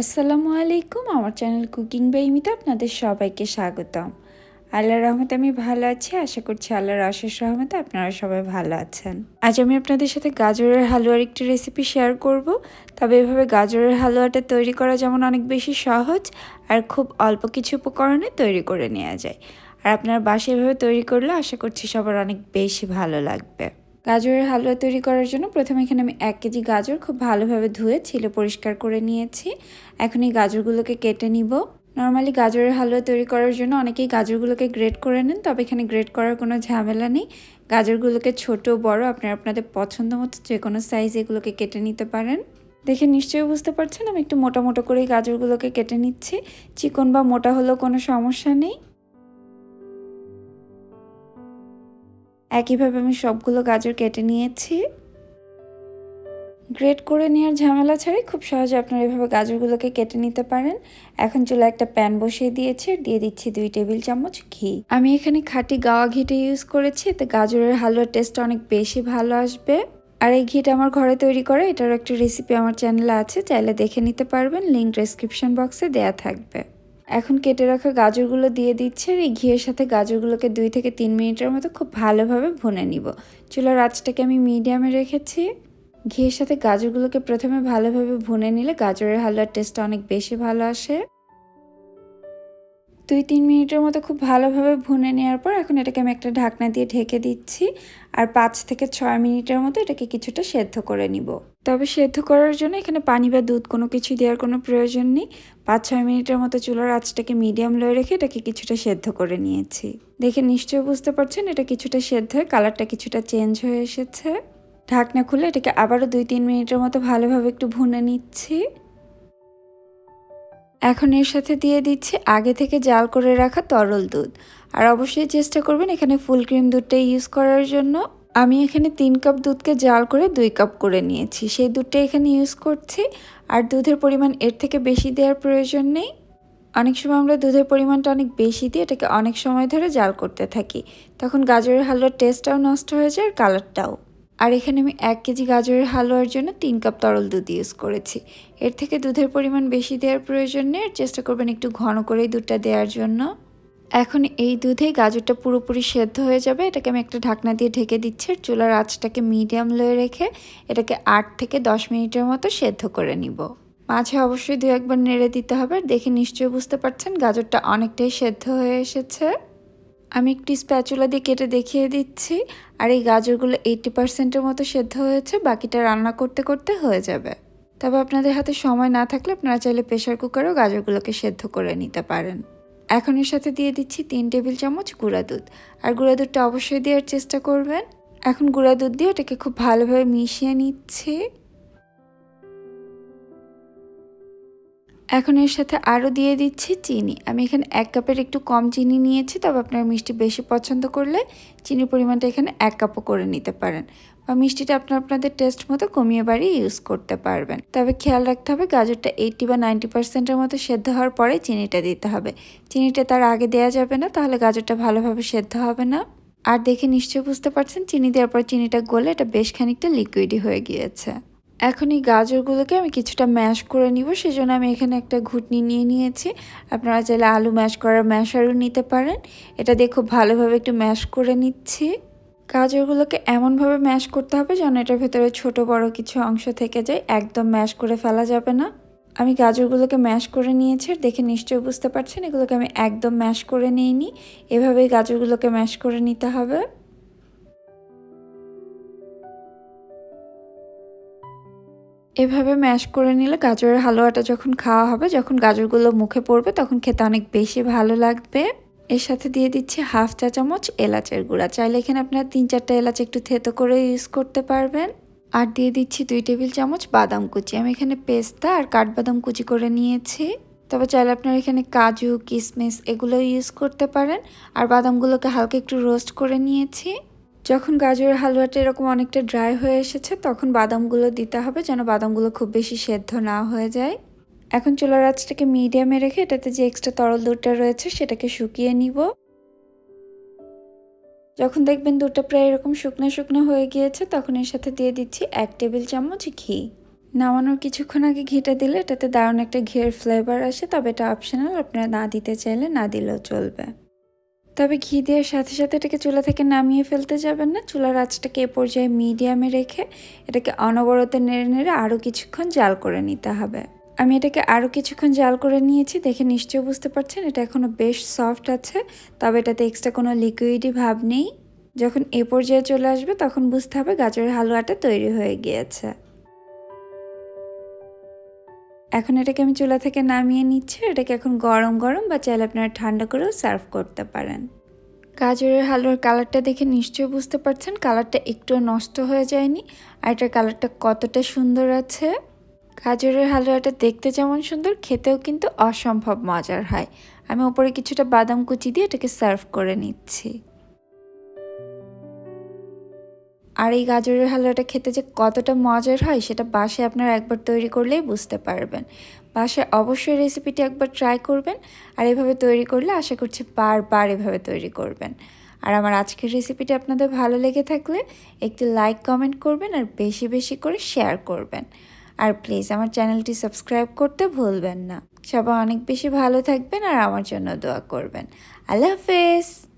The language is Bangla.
আসসালামু আলাইকুম আমার চ্যানেল কুকিং বাই আপনাদের সবাইকে স্বাগতম আল্লাহর রহমতে আমি ভালো আছি আশা করছি আল্লাহর আশেষ রহমতে আপনারা সবাই ভালো আছেন আজ আমি আপনাদের সাথে গাজরের হালুয়ার একটি রেসিপি শেয়ার করব তবে এভাবে গাজরের হালুয়াটা তৈরি করা যেমন অনেক বেশি সহজ আর খুব অল্প কিছু উপকরণে তৈরি করে নেওয়া যায় আর আপনার বাসায় এভাবে তৈরি করলে আশা করছি সবার অনেক বেশি ভালো লাগবে গাজরের হালুয়া তৈরি করার জন্য প্রথমে এখানে আমি এক কেজি গাজর খুব ভালোভাবে ধুয়ে ছিল পরিষ্কার করে নিয়েছি এখন এই গাজরগুলোকে কেটে নিব নর্মালি গাজরের হালুয়া তৈরি করার জন্য অনেকেই গাজরগুলোকে গ্রেড করে নেন তবে এখানে গ্রেড করার কোনো ঝামেলা নেই গাজরগুলোকে ছোট বড় আপনারা আপনাদের পছন্দ মতো যে কোনো সাইজ এগুলোকে কেটে নিতে পারেন দেখে নিশ্চয়ই বুঝতে পারছেন আমি একটু মোটা মোটা করে গাজরগুলোকে কেটে নিচ্ছি চিকন বা মোটা হলেও কোনো সমস্যা নেই একইভাবে আমি সবগুলো গাজর কেটে নিয়েছি গ্রেট করে নেওয়ার ঝামেলা ছাড়াই খুব সহজে আপনারা এভাবে গাজরগুলোকে কেটে নিতে পারেন এখন চলে একটা প্যান বসিয়ে দিয়েছে দিয়ে দিচ্ছি দুই টেবিল চামচ ঘি আমি এখানে খাঁটি গাওয়া ঘিটা ইউজ করেছি এতে গাজরের হালুয়ার টেস্ট অনেক বেশি ভালো আসবে আর এই ঘিটা আমার ঘরে তৈরি করে এটারও একটা রেসিপি আমার চ্যানেলে আছে চাইলে দেখে নিতে পারবেন লিঙ্ক ডেসক্রিপশন বক্সে দেয়া থাকবে এখন কেটে রাখা গাজরগুলো দিয়ে দিচ্ছে আর এই ঘিয়ের সাথে গাজরগুলোকে দুই থেকে তিন মিনিটের মতো খুব ভালোভাবে ভুনে নিব চুলার আঁচটাকে আমি মিডিয়ামে রেখেছি ঘিয়ের সাথে গাজরগুলোকে প্রথমে ভালোভাবে ভুনে নিলে গাজরের হালুয়ার টেস্টটা অনেক বেশি ভালো আসে দুই তিন মিনিটের মতো খুব ভালোভাবে ভুনে নেওয়ার পর এখন এটাকে আমি একটা ঢাকনা দিয়ে ঢেকে দিচ্ছি আর পাঁচ থেকে ছয় মিনিটের মতো এটাকে কিছুটা সেদ্ধ করে নিব তবে সেদ্ধ করার জন্য এখানে পানি বা দুধ কোনো কিছু দেওয়ার কোনো প্রয়োজন নেই পাঁচ ছয় মিনিটের মতো চুলার আঁচটাকে মিডিয়াম লয়ে রেখে এটাকে কিছুটা সেদ্ধ করে নিয়েছি দেখে নিশ্চয়ই বুঝতে পারছেন এটা কিছুটা সেদ্ধ হয়ে কালারটা কিছুটা চেঞ্জ হয়ে এসেছে ঢাকনা খুলে এটাকে আবারও দুই তিন মিনিটের মতো ভালোভাবে একটু ভুনে নিচ্ছি এখন এর সাথে দিয়ে দিচ্ছি আগে থেকে জাল করে রাখা তরল দুধ আর অবশ্যই চেষ্টা করবেন এখানে ফুল ক্রিম দুধটা ইউজ করার জন্য আমি এখানে তিন কাপ দুধকে জাল করে দুই কাপ করে নিয়েছি সেই দুধটা এখানে ইউজ করছি আর দুধের পরিমাণ এর থেকে বেশি দেওয়ার প্রয়োজন নেই অনেক সময় আমরা দুধের পরিমাণটা অনেক বেশি দিয়ে এটাকে অনেক সময় ধরে জাল করতে থাকি তখন গাজরের হালুয়ার টেস্টটাও নষ্ট হয়ে যায় আর কালারটাও আর এখানে আমি এক কেজি গাজরের হালুয়ার জন্য তিন কাপ তরল দুধ ইউজ করেছি এর থেকে দুধের পরিমাণ বেশি দেওয়ার প্রয়োজন নেই চেষ্টা করবেন একটু ঘন করেই দুধটা দেওয়ার জন্য এখন এই দুধে গাজরটা পুরোপুরি সেদ্ধ হয়ে যাবে এটাকে আমি একটা ঢাকনা দিয়ে ঢেকে দিচ্ছি চুলার আঁচটাকে মিডিয়াম লয়ে রেখে এটাকে আট থেকে দশ মিনিটের মতো সেদ্ধ করে নিব মাঝে অবশ্যই দু একবার নেড়ে দিতে হবে দেখে নিশ্চয়ই বুঝতে পারছেন গাজরটা অনেকটাই সেদ্ধ হয়ে এসেছে আমি একটি স্প্যাচুলা দিয়ে কেটে দেখিয়ে দিচ্ছি আর এই গাজরগুলো এইটটি পার্সেন্টের মতো সেদ্ধ হয়েছে বাকিটা রান্না করতে করতে হয়ে যাবে তবে আপনাদের হাতে সময় না থাকলে আপনারা চাইলে প্রেশার কুকারেও গাজরগুলোকে সেদ্ধ করে নিতে পারেন এখন এর সাথে দিয়ে দিচ্ছি তিন টেবিল চামচ গুঁড়া দুধ আর গুঁড়া দুধটা অবশ্যই দেওয়ার চেষ্টা করবেন এখন গুঁড়া দুধ দিয়ে এটাকে খুব ভালোভাবে মিশিয়ে নিচ্ছে এখন এর সাথে আরও দিয়ে দিচ্ছি চিনি আমি এখানে এক কাপের একটু কম চিনি নিয়েছি তবে আপনার মিষ্টি বেশি পছন্দ করলে চিনির পরিমাণটা এখানে এক কাপও করে নিতে পারেন বা মিষ্টিটা আপনার আপনাদের টেস্ট মতো কমিয়ে বাড়িয়ে ইউজ করতে পারবেন তবে খেয়াল রাখতে হবে গাজরটা এইটি বা নাইনটি পার্সেন্টের মতো সেদ্ধ হওয়ার পরে চিনিটা দিতে হবে চিনিটা তার আগে দেওয়া যাবে না তাহলে গাজরটা ভালোভাবে সেদ্ধ হবে না আর দেখে নিশ্চয়ই বুঝতে পারছেন চিনি দেওয়ার পর চিনিটা গলে এটা বেশ খানিকটা লিকুইডই হয়ে গিয়েছে এখন এই গাজরগুলোকে আমি কিছুটা ম্যাশ করে নিব সেজন্য আমি এখানে একটা ঘুটনি নিয়ে নিয়েছি আপনারা চাইলে আলু ম্যাশ করার ম্যাশারও নিতে পারেন এটা দিয়ে খুব ভালোভাবে একটু ম্যাশ করে নিচ্ছি গাজরগুলোকে এমনভাবে ম্যাশ করতে হবে যেন এটার ভেতরে ছোট বড় কিছু অংশ থেকে যায় একদম ম্যাশ করে ফেলা যাবে না আমি গাজরগুলোকে ম্যাশ করে নিয়েছি দেখে নিশ্চয়ই বুঝতে পারছেন এগুলোকে আমি একদম ম্যাশ করে নিইনি এভাবেই গাজরগুলোকে ম্যাশ করে নিতে হবে এভাবে ম্যাশ করে নিলে গাজরের হালুয়াটা যখন খাওয়া হবে যখন গাজরগুলো মুখে পড়বে তখন খেতে অনেক বেশি ভালো লাগবে এর সাথে দিয়ে দিচ্ছি হাফ চা চামচ এলাচের গুঁড়া চাইলে এখানে আপনারা তিন চারটা এলাচ একটু থেতো করে ইউজ করতে পারবেন আর দিয়ে দিচ্ছি দুই টেবিল চামচ বাদাম কুচি আমি এখানে পেস্তা আর কাঠবাদাম কুচি করে নিয়েছি তবে চাইলে আপনারা এখানে কাজু কিশমিশ এগুলো ইউজ করতে পারেন আর বাদামগুলোকে হালকা একটু রোস্ট করে নিয়েছি যখন গাজরের হালুয়াটা এরকম অনেকটা ড্রাই হয়ে এসেছে তখন বাদামগুলো দিতে হবে যেন বাদামগুলো খুব বেশি সেদ্ধ না হয়ে যায় এখন চুলার আঁচটাকে মিডিয়ামে রেখে এটাতে যে এক্সট্রা তরল দুধটা রয়েছে সেটাকে শুকিয়ে নিব যখন দেখবেন দুধটা প্রায় এরকম শুকনো শুকনো হয়ে গিয়েছে তখন এর সাথে দিয়ে দিচ্ছি এক টেবিল চামচ ঘি নামানোর কিছুক্ষণ আগে ঘিটা দিলে এটাতে দারুণ একটা ঘিয়ের ফ্লেভার আসে তবে এটা অপশনাল আপনারা না দিতে চাইলে না দিলেও চলবে তবে ঘি দেওয়ার সাথে সাথে এটাকে চুলা থেকে নামিয়ে ফেলতে যাবেন না চুলার আঁচটাকে এ পর্যায়ে মিডিয়ামে রেখে এটাকে অনবরতে নেড়ে নেড়ে আরও কিছুক্ষণ জাল করে নিতে হবে আমি এটাকে আরও কিছুক্ষণ জাল করে নিয়েছি দেখে নিশ্চয়ই বুঝতে পারছেন এটা এখনও বেশ সফট আছে তবে এটাতে এক্সট্রা কোনো লিকুইডই ভাব নেই যখন এ পর্যায়ে চলে আসবে তখন বুঝতে হবে গাজরের হালুয়াটা তৈরি হয়ে গিয়েছে এখন এটাকে আমি চুলা থেকে নামিয়ে নিচ্ছি এটাকে এখন গরম গরম বা চাইলে আপনারা ঠান্ডা করেও সার্ভ করতে পারেন গাজরের হালুয়ার কালারটা দেখে নিশ্চয়ই বুঝতে পারছেন কালারটা একটু নষ্ট হয়ে যায়নি আর এটার কালারটা কতটা সুন্দর আছে গাজরের হালুয়াটা দেখতে যেমন সুন্দর খেতেও কিন্তু অসম্ভব মজার হয় আমি ওপরে কিছুটা বাদাম কুচি দিয়ে এটাকে সার্ভ করে নিচ্ছি আর এই গাজরের হালুয়াটা খেতে যে কতটা মজার হয় সেটা বাসায় আপনারা একবার তৈরি করলেই বুঝতে পারবেন বাসায় অবশ্যই রেসিপিটি একবার ট্রাই করবেন আর এভাবে তৈরি করলে আশা করছি বারবার এভাবে তৈরি করবেন আর আমার আজকের রেসিপিটি আপনাদের ভালো লেগে থাকলে একটি লাইক কমেন্ট করবেন আর বেশি বেশি করে শেয়ার করবেন আর প্লিজ আমার চ্যানেলটি সাবস্ক্রাইব করতে ভুলবেন না সবাই অনেক বেশি ভালো থাকবেন আর আমার জন্য দোয়া করবেন আল্লাহ হাফেজ